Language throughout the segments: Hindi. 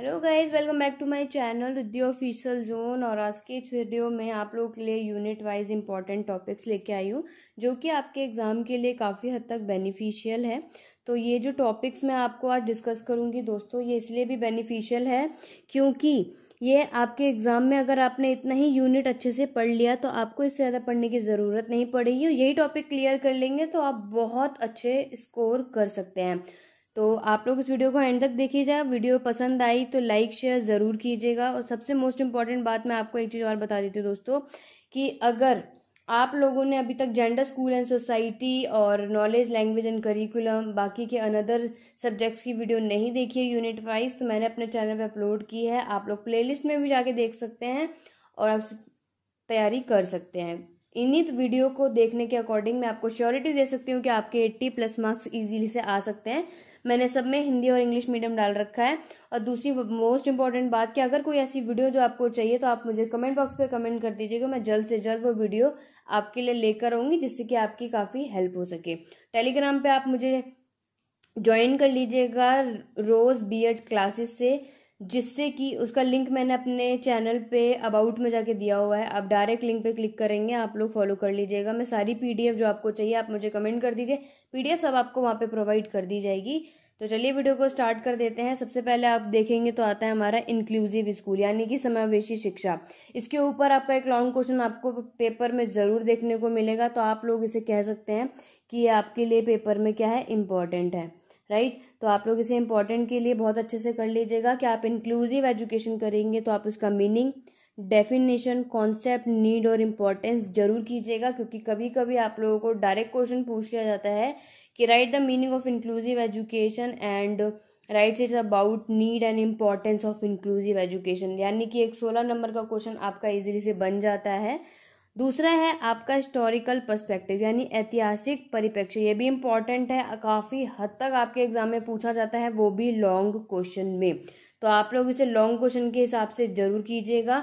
Hello guys welcome back to my channel Ruddhi official zone और आज के इस वीडियो में आप लोगों के लिए यूनिट वाइज इंपॉर्टेंट टॉपिक्स लेके आई हूँ जो कि आपके एग्ज़ाम के लिए काफ़ी हद तक बेनिफिशियल है तो ये जो टॉपिक्स मैं आपको आज डिस्कस करूँगी दोस्तों ये इसलिए भी बेनिफिशियल है क्योंकि ये आपके एग्ज़ाम में अगर आपने इतना ही यूनिट अच्छे से पढ़ लिया तो आपको इससे ज़्यादा पढ़ने की ज़रूरत नहीं पड़ेगी और यही टॉपिक क्लियर कर लेंगे तो आप बहुत अच्छे स्कोर कर सकते हैं तो आप लोग इस वीडियो को एंड तक देखिएगा वीडियो पसंद आई तो लाइक शेयर ज़रूर कीजिएगा और सबसे मोस्ट इम्पॉर्टेंट बात मैं आपको एक चीज़ और बता देती हूँ दोस्तों कि अगर आप लोगों ने अभी तक जेंडर स्कूल एंड सोसाइटी और नॉलेज लैंग्वेज एंड करिकुलम बाकी के अनदर सब्जेक्ट्स की वीडियो नहीं देखी है यूनिट वाइज तो मैंने अपने चैनल पे अपलोड की है आप लोग प्लेलिस्ट में भी जाके देख सकते हैं और आप तैयारी कर सकते हैं इन्हीं वीडियो को देखने के अकॉर्डिंग मैं आपको श्योरिटी दे सकती हूँ कि आपके एट्टी प्लस मार्क्स ईजिली से आ सकते हैं मैंने सब में हिंदी और इंग्लिश मीडियम डाल रखा है और दूसरी मोस्ट इंपॉर्टेंट बात कि अगर कोई ऐसी वीडियो जो आपको चाहिए तो आप मुझे कमेंट बॉक्स पर कमेंट कर दीजिएगा मैं जल्द से जल्द वो वीडियो आपके लिए लेकर आऊँगी जिससे कि आपकी काफ़ी हेल्प हो सके टेलीग्राम पर आप मुझे ज्वाइन कर लीजिएगा रोज़ बी क्लासेस से जिससे कि उसका लिंक मैंने अपने चैनल पे अबाउट में जाके दिया हुआ है आप डायरेक्ट लिंक पे क्लिक करेंगे आप लोग फॉलो कर लीजिएगा मैं सारी पीडीएफ जो आपको चाहिए आप मुझे कमेंट कर दीजिए पीडीएफ सब आपको वहाँ पे प्रोवाइड कर दी जाएगी तो चलिए वीडियो को स्टार्ट कर देते हैं सबसे पहले आप देखेंगे तो आता है हमारा इंक्लूसिव स्कूल यानी कि समावेशी शिक्षा इसके ऊपर आपका एक लॉन्ग क्वेश्चन आपको पेपर में ज़रूर देखने को मिलेगा तो आप लोग इसे कह सकते हैं कि ये आपके लिए पेपर में क्या है इम्पोर्टेंट है राइट तो आप लोग इसे इम्पॉर्टेंट के लिए बहुत अच्छे से कर लीजिएगा कि आप इंक्लूसिव एजुकेशन करेंगे तो आप उसका मीनिंग डेफिनेशन कॉन्सेप्ट नीड और इम्पॉर्टेंस जरूर कीजिएगा क्योंकि कभी कभी आप लोगों को डायरेक्ट क्वेश्चन पूछ लिया जाता है कि right the meaning of inclusive education and rights it's about need and importance of inclusive education यानी कि एक सोलह नंबर का क्वेश्चन आपका इजीली से बन जाता है दूसरा है आपका हिस्टोरिकल परस्पेक्टिव यानी ऐतिहासिक परिप्रेक्ष्य ये भी इम्पॉर्टेंट है काफ़ी हद तक आपके एग्जाम में पूछा जाता है वो भी लॉन्ग क्वेश्चन में तो आप लोग इसे लॉन्ग क्वेश्चन के हिसाब से जरूर कीजिएगा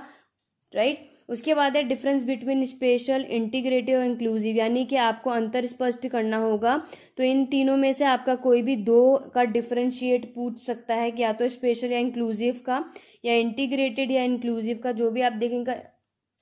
राइट उसके बाद है डिफरेंस बिटवीन स्पेशल इंटीग्रेटिव और इंक्लूसिव यानी कि आपको अंतर स्पष्ट करना होगा तो इन तीनों में से आपका कोई भी दो का डिफ्रेंशिएट पूछ सकता है कि या तो स्पेशल या इंक्लूसिव का या इंटीग्रेटेड या इंक्लूसिव का जो भी आप देखेंगे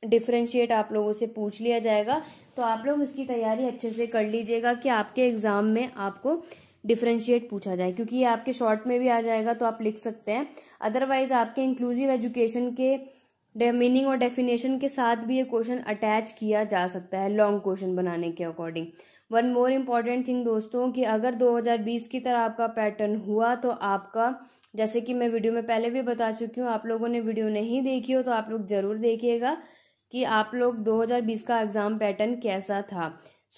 डिफ्रेंशिएट आप लोगों से पूछ लिया जाएगा तो आप लोग इसकी तैयारी अच्छे से कर लीजिएगा कि आपके एग्जाम में आपको डिफ्रेंशिएट पूछा जाए क्योंकि ये आपके शॉर्ट में भी आ जाएगा तो आप लिख सकते हैं अदरवाइज आपके इंक्लूसिव एजुकेशन के मीनिंग और डेफिनेशन के साथ भी ये क्वेश्चन अटैच किया जा सकता है लॉन्ग क्वेश्चन बनाने के according one more important thing दोस्तों कि अगर 2020 की तरह आपका पैटर्न हुआ तो आपका जैसे कि मैं वीडियो में पहले भी बता चुकी हूँ आप लोगों ने वीडियो नहीं देखी हो तो आप लोग जरूर देखिएगा कि आप लोग 2020 का एग्ज़ाम पैटर्न कैसा था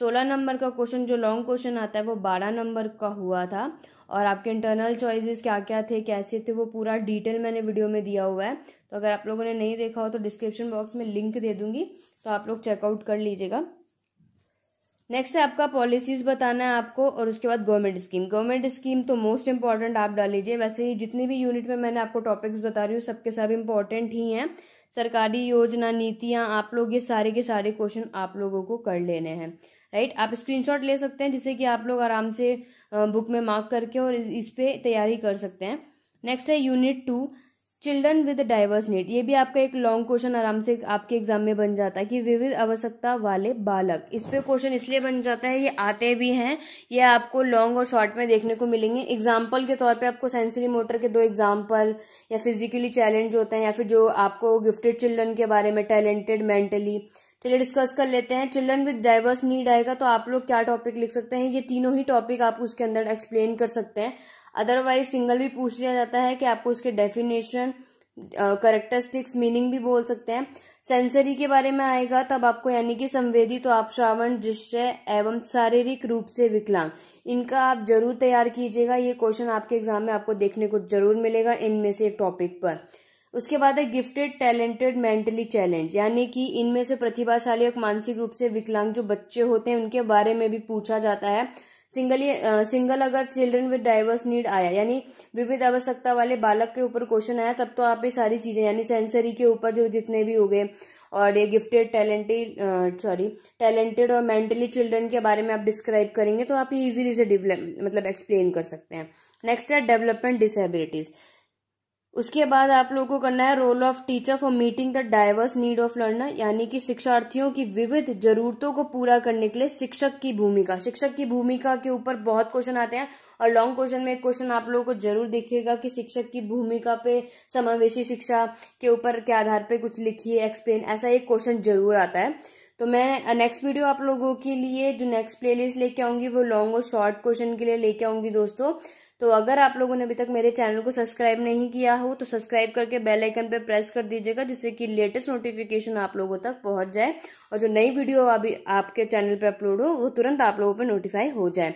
16 नंबर का क्वेश्चन जो लॉन्ग क्वेश्चन आता है वो 12 नंबर का हुआ था और आपके इंटरनल चॉइसेस क्या क्या थे कैसे थे वो पूरा डिटेल मैंने वीडियो में दिया हुआ है तो अगर आप लोगों ने नहीं देखा हो तो डिस्क्रिप्शन बॉक्स में लिंक दे दूंगी तो आप लोग चेकआउट कर लीजिएगा नेक्स्ट है आपका पॉलिसीज बताना है आपको और उसके बाद गवर्नमेंट स्कीम गवर्नमेंट स्कीम तो मोस्ट इम्पॉर्टेंट आप डाल लीजिए वैसे ही जितनी भी यूनिट में मैंने आपको टॉपिक्स बता रही हूँ सबके सब इम्पॉर्टेंट ही हैं सरकारी योजना नीतियाँ आप लोग ये सारे के सारे क्वेश्चन आप लोगों को कर लेने हैं राइट आप स्क्रीनशॉट ले सकते हैं जिससे कि आप लोग आराम से बुक में मार्क करके और इस पर तैयारी कर सकते हैं नेक्स्ट है unit two children with diverse need ये भी आपका एक लॉन्ग क्वेश्चन आराम से आपके एग्जाम में बन जाता है कि विविध आवश्यकता वाले बालक इस पे क्वेश्चन इसलिए बन जाता है ये आते भी हैं ये आपको लॉन्ग और शॉर्ट में देखने को मिलेंगे एग्जाम्पल के तौर पे आपको सेंसरी मोटर के दो एग्जाम्पल या फिजिकली चैलेंज होते हैं या फिर जो आपको गिफ्टेड चिल्ड्रन के बारे में टैलेंटेड मेंटली चलिए डिस्कस कर लेते हैं चिल्ड्रन विद डाइवर्स नीड आएगा तो आप लोग क्या टॉपिक लिख सकते हैं ये तीनों ही टॉपिक आप उसके अंदर एक्सप्लेन कर सकते हैं अदरवाइज सिंगल भी पूछ लिया जाता है कि आपको उसके डेफिनेशन करेक्टरिस्टिक्स मीनिंग भी बोल सकते हैं सेंसरी के बारे में आएगा तब आपको यानी कि संवेदी तो आप श्रावण दृश्य एवं शारीरिक रूप से विकलांग इनका आप जरूर तैयार कीजिएगा ये क्वेश्चन आपके एग्जाम में आपको देखने को जरूर मिलेगा इनमें से एक टॉपिक पर उसके बाद है गिफ्टेड टैलेंटेड मेंटली चैलेंज यानी कि इनमें से प्रतिभाशाली और मानसिक रूप से विकलांग जो बच्चे होते हैं उनके बारे में भी पूछा जाता है सिंगल सिंगल अगर चिल्ड्रन विद डाइवर्स नीड आया यानी विविध आवश्यकता वाले बालक के ऊपर क्वेश्चन आया तब तो आप ये सारी चीजें यानी सेंसरी के ऊपर जो जितने भी हो गए और ये गिफ्टेड टैलेंटेड सॉरी टैलेंटेड और मेंटली चिल्ड्रन के बारे में आप डिस्क्राइब करेंगे तो आप ये इजीली से मतलब एक्सप्लेन कर सकते हैं नेक्स्ट है डेवलपमेंट डिसेबिलिटीज़ उसके बाद आप लोगों को करना है role of teacher for meeting the diverse need of learner यानी कि शिक्षार्थियों की विविध जरूरतों को पूरा करने के लिए शिक्षक की भूमिका शिक्षक की भूमिका के ऊपर बहुत क्वेश्चन आते हैं और लॉन्ग क्वेश्चन में एक क्वेश्चन आप लोगों को जरूर देखिएगा कि शिक्षक की भूमिका पे समावेशी शिक्षा के ऊपर के आधार पे कुछ लिखिए एक्सप्लेन ऐसा एक क्वेश्चन जरूर आता है तो मैं नेक्स्ट वीडियो आप लोगों के लिए जो नेक्स्ट प्लेलिस्ट लेके आऊंगी वो लॉन्ग और शॉर्ट क्वेश्चन के लिए लेके आऊंगी दोस्तों तो अगर आप लोगों ने अभी तक मेरे चैनल को सब्सक्राइब नहीं किया हो तो सब्सक्राइब करके बेल आइकन पे प्रेस कर दीजिएगा जिससे कि लेटेस्ट नोटिफिकेशन आप लोगों तक पहुंच जाए और जो नई वीडियो अभी आपके चैनल पे अपलोड हो वो तुरंत आप लोगों पर नोटिफाई हो जाए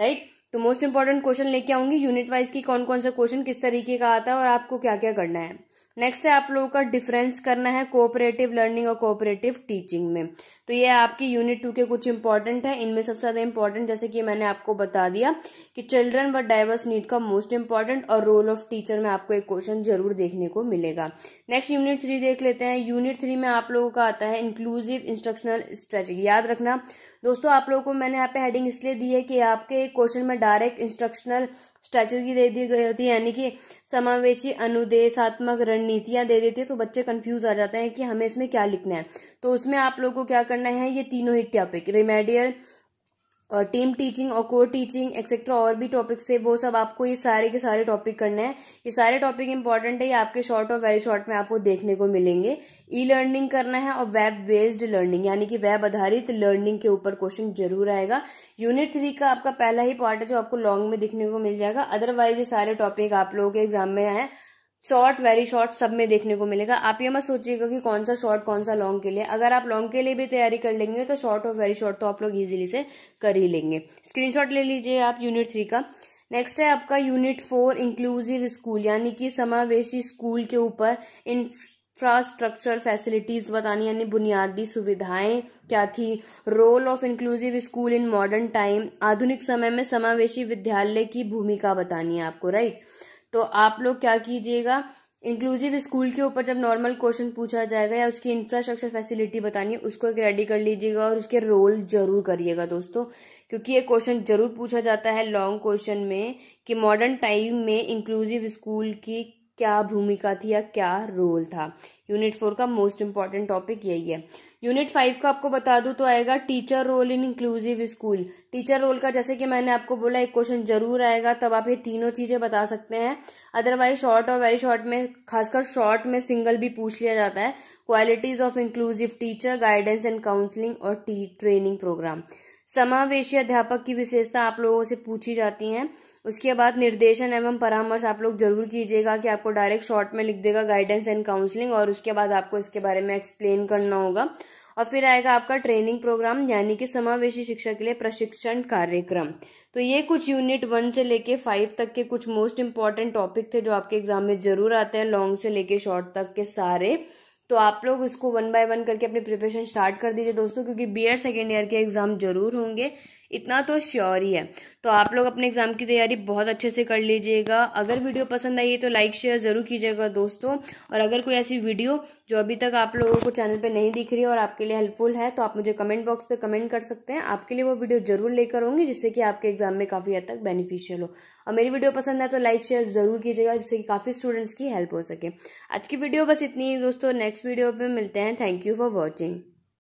राइट तो मोस्ट इंपॉर्टेंट क्वेश्चन लेके आऊंगी यूनिट वाइज की कौन कौन सा क्वेश्चन किस तरीके का आता है और आपको क्या क्या करना है नेक्स्ट है आप लोगों का डिफरेंस करना है कोऑपरेटिव लर्निंग और कोऑपरेटिव टीचिंग में तो ये आपकी यूनिट टू के कुछ इंपॉर्टेंट है इनमें सबसे ज्यादा इंपॉर्टेंट जैसे कि मैंने आपको बता दिया कि चिल्ड्रन व डाइवर्स नीड का मोस्ट इंपॉर्टेंट और रोल ऑफ टीचर में आपको एक क्वेश्चन जरूर देखने को मिलेगा नेक्स्ट यूनिट थ्री देख लेते हैं यूनिट थ्री में आप लोगों का आता है इंक्लूसिव इंस्ट्रक्शनल स्ट्रेटेजी याद रखना दोस्तों आप लोगों को मैंने यहाँ पे हेडिंग इसलिए दी है कि आपके क्वेश्चन में डायरेक्ट इंस्ट्रक्शनल स्टैचू की दे दी गई होती है यानी कि समावेशी अनुदेशात्मक रणनीतियां दे देती है तो बच्चे कंफ्यूज आ जाते हैं कि हमें इसमें क्या लिखना है तो उसमें आप लोग को क्या करना है ये तीनों ही टॉपिक रिमेडियल टीम टीचिंग और कोर टीचिंग एक्सेट्रा और भी टॉपिक्स थे वो सब आपको ये सारे के सारे टॉपिक करने हैं ये सारे टॉपिक इंपॉर्टेंट है ये आपके शॉर्ट और वेरी शॉर्ट में आपको देखने को मिलेंगे ई लर्निंग करना है और वेब बेस्ड लर्निंग यानी कि वेब आधारित लर्निंग के ऊपर क्वेश्चन जरूर आएगा यूनिट थ्री का आपका पहला ही पार्ट है जो आपको लॉन्ग में देखने को मिल जाएगा अदरवाइज ये सारे टॉपिक आप लोगों के एग्जाम में आए शॉर्ट वेरी शॉर्ट सब में देखने को मिलेगा आप ये मत सोचिएगा कि कौन सा शॉर्ट कौन सा लॉन्ग के लिए अगर आप लॉन्ग के लिए भी तैयारी कर लेंगे तो शॉर्ट और वेरी शॉर्ट तो आप लोग इजीली से कर ही लेंगे स्क्रीनशॉट ले लीजिए आप यूनिट थ्री का नेक्स्ट है आपका यूनिट फोर इंक्लूसिव स्कूल यानी कि समावेशी स्कूल के ऊपर इंफ्रास्ट्रक्चर फैसिलिटीज बतानी यानी बुनियादी सुविधाएं क्या थी role of inclusive school in modern time आधुनिक समय में समावेशी विद्यालय की भूमिका बतानी है आपको राइट right? तो आप लोग क्या कीजिएगा इंक्लूसिव स्कूल के ऊपर जब नॉर्मल क्वेश्चन पूछा जाएगा या उसकी इंफ्रास्ट्रक्चर फैसिलिटी बतानी है उसको एक रेडी कर लीजिएगा और उसके रोल जरूर करिएगा दोस्तों क्योंकि ये क्वेश्चन जरूर पूछा जाता है लॉन्ग क्वेश्चन में कि मॉडर्न टाइम में इंक्लूसिव स्कूल की क्या भूमिका थी या क्या रोल था यूनिट फोर का मोस्ट इम्पॉर्टेंट टॉपिक यही है यूनिट फाइव का आपको बता दूं तो आएगा teacher role in inclusive school teacher role का जैसे कि मैंने आपको बोला एक क्वेश्चन जरूर आएगा तब आप ये तीनों चीजें बता सकते हैं अदरवाइज शॉर्ट और वेरी शॉर्ट में खासकर शॉर्ट में सिंगल भी पूछ लिया जाता है qualities of inclusive teacher guidance and counselling और टी ट्रेनिंग प्रोग्राम समावेशी अध्यापक की विशेषता आप लोगों से पूछी जाती है उसके बाद निर्देशन एवं परामर्श आप लोग जरूर कीजिएगा कि आपको डायरेक्ट शॉर्ट में लिख देगा गाइडेंस एंड काउंसलिंग और उसके बाद आपको इसके बारे में एक्सप्लेन करना होगा और फिर आएगा आपका ट्रेनिंग प्रोग्राम यानी कि समावेशी शिक्षा के लिए प्रशिक्षण कार्यक्रम तो ये कुछ यूनिट वन से लेके फाइव तक के कुछ मोस्ट इम्पॉर्टेंट टॉपिक थे जो आपके एग्जाम में जरूर आते हैं लॉन्ग से लेके शॉर्ट तक के सारे तो आप लोग इसको वन बाय वन करके अपनी प्रिपरेशन स्टार्ट कर दीजिए दोस्तों क्योंकि बी एड सेकेंड ईयर के एग्जाम जरूर होंगे इतना तो श्योर ही है तो आप लोग अपने एग्जाम की तैयारी बहुत अच्छे से कर लीजिएगा अगर वीडियो पसंद आई है तो लाइक शेयर ज़रूर कीजिएगा दोस्तों और अगर कोई ऐसी वीडियो जो अभी तक आप लोगों को चैनल पर नहीं दिख रही है और आपके लिए हेल्पफुल है तो आप मुझे कमेंट बॉक्स पर कमेंट कर सकते हैं आपके लिए वो वीडियो जरूर लेकर होंगी जिससे कि आपके एग्जाम में काफ़ी हद तक बेनिफिशियल हो और मेरी वीडियो पसंद है तो लाइक शेयर ज़रूर कीजिएगा जिससे कि काफ़ी स्टूडेंट्स की हेल्प हो सके आज की वीडियो बस इतनी ही दोस्तों नेक्स्ट वीडियो पर मिलते हैं थैंक यू फॉर वॉचिंग